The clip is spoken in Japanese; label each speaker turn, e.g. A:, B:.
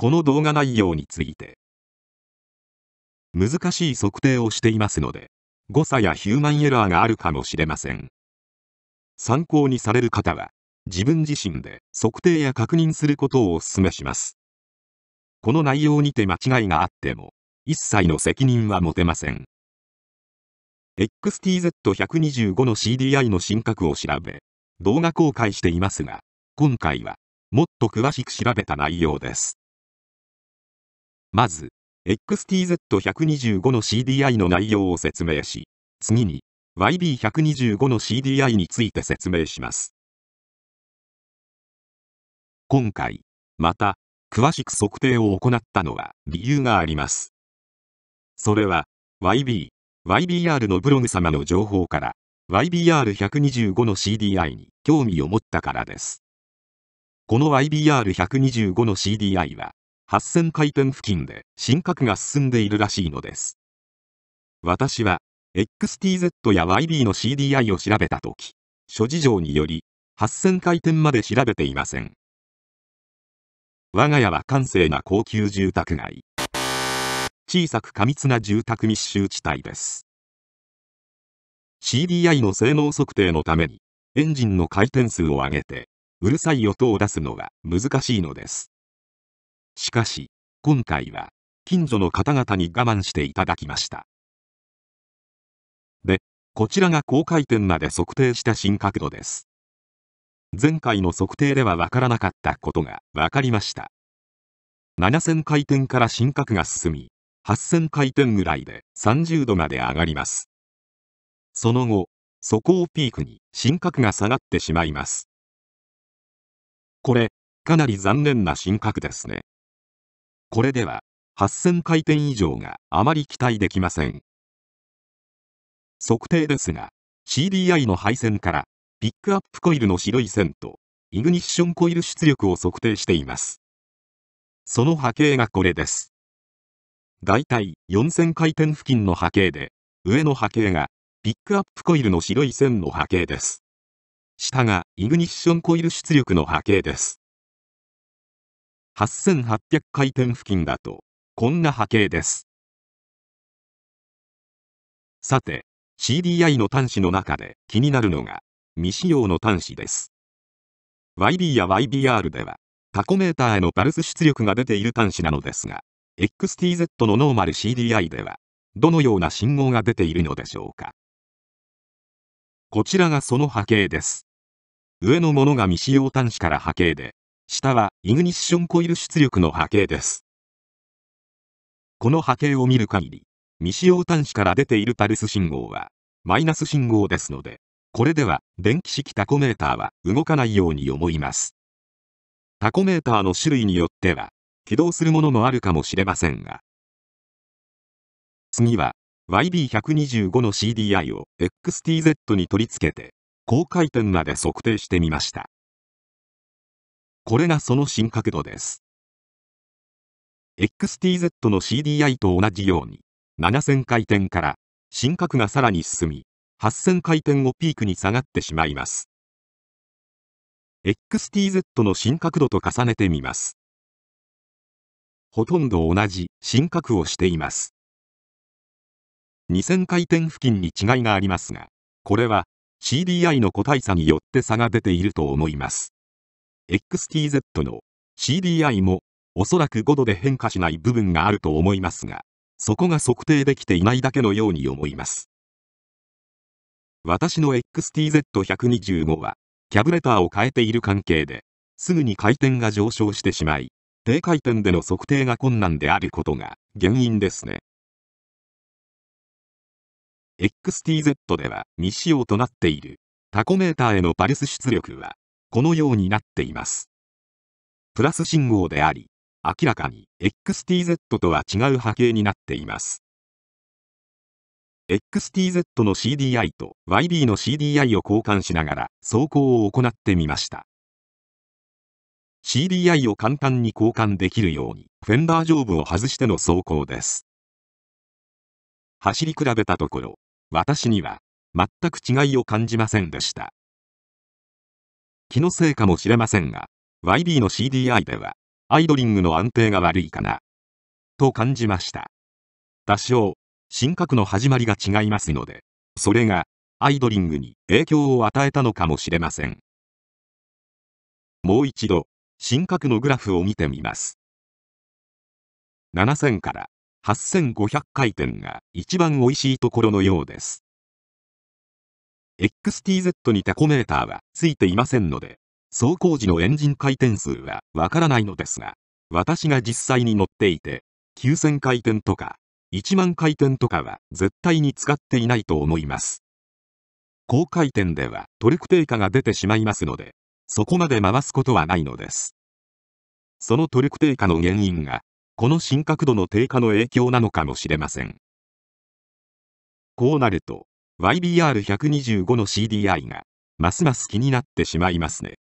A: この動画
B: 内容について難しい測定をしていますので誤差やヒューマンエラーがあるかもしれません参考にされる方は自分自身で測定や確認することをお勧めしますこの内容にて間違いがあっても一切の責任は持てません XTZ125 の CDI の真核を調べ動画公開していますが今回はもっと詳しく調べた内容ですまず、XTZ125 の CDI の内容を説明し、次に、YB125 の CDI について説明します。
A: 今回、また、詳しく測定を行っ
B: たのは理由があります。それは、YB、YBR のブログ様の情報から、YBR125 の CDI に興味を持ったからです。この YBR125 の CDI は、8000回転付近で進化が進んでいるらしいのです。私は XTZ や YB の CDI を調べたとき、諸事情により8000回転まで調べていません。我が家は閑静な高級住宅街。小さく過密な住宅密集地帯です。CDI の性能測定のために、エンジンの回転数を上げて、うるさい音を出すのは難しいのです。しかし、
A: 今回は、近所の方々に我慢していただきました。
B: で、こちらが高回転まで測定した新角度です。前回の測定では分からなかったことが分かりました。7000回転から新角が進み、8000回転ぐらいで30度まで上がります。その後、そこをピークに新角が下がってしまいます。
A: これ、かなり残念な新角ですね。こ
B: れでは8000回転以上があまり期待できません測定ですが CDI の配線からピックアップコイルの白い線とイグニッションコイル出力を測定していますその波形がこれですだいたい4000回転付近の波形で上の波形がピックアップコイルの白い線の波形です下がイグニッションコイル出力の波形です8800回転付近
A: だと、こんな波形です。さて、
B: CDI の端子の中で気になるのが、未使用の端子です。YB や YBR では、タコメーターへのパルス出力が出ている端子なのですが、XTZ のノーマル CDI では、どのような信号が出ているのでしょうか。こちらがその波形です。上のものが未使用端子から波形で、下はイグニッションコイル出力の波形です。この波形を見る限り、未使用端子から出ているパルス信号は、マイナス信号ですので、これでは電気式タコメーターは動かないように思います。タコメーターの種類によっては、起動するものもあるかもしれませんが。次は、YB125 の CDI を XTZ に取り付けて、高回転まで測定してみました。
A: これがその進化度です。
B: XTZ の CDI と同じように、7000回転から、深化がさらに進み、8000回転をピークに下がってしまいます。
A: XTZ の深角度と重ねてみます。ほと
B: んど同じ深化をしています。2000回転付近に違いがありますが、これは CDI の個体差によって差が出ていると思います。XTZ の CDI もおそらく5度で変化しない部分があると思いますが、そこが測定できていないだけのように思います。私の XTZ125 は、キャブレターを変えている関係で、すぐに回転が上昇してしまい、低回転での測定が困
A: 難であることが原因ですね。
B: XTZ では未使用となっているタコメーターへのパルス出力はこのようになっています。プラス信号であり、明らかに XTZ とは違う波形になっています。XTZ の CDI と YB の CDI を交換しながら走行を行ってみました。CDI を簡単に交換できるように、フェンダー
A: 上部を外しての走行です。走り比べたところ、
B: 私には全く違いを感じませんでした。気のせいかもしれませんが、YB の CDI では、アイドリングの安定が悪いかな、と感じました。多少、新格の始まりが違いますので、それが、アイドリングに影響を与えたのかもしれません。もう一度、新格のグラフを見てみます。7000から8500回転が一番美味しいところのようです。XTZ にタコメーターはついていませんので、走行時のエンジン回転数はわからないのですが、私が実際に乗っていて、9000回転とか、1万回転とかは絶対に使っていないと思います。高回転ではトルク低下が出てしまいますので、そこまで回すことはないのです。そのトルク低下の原因が、この深角度の低下の影響なのかもしれません。こうなると、YBR125 の CDI が、ますます気になってしまいますね。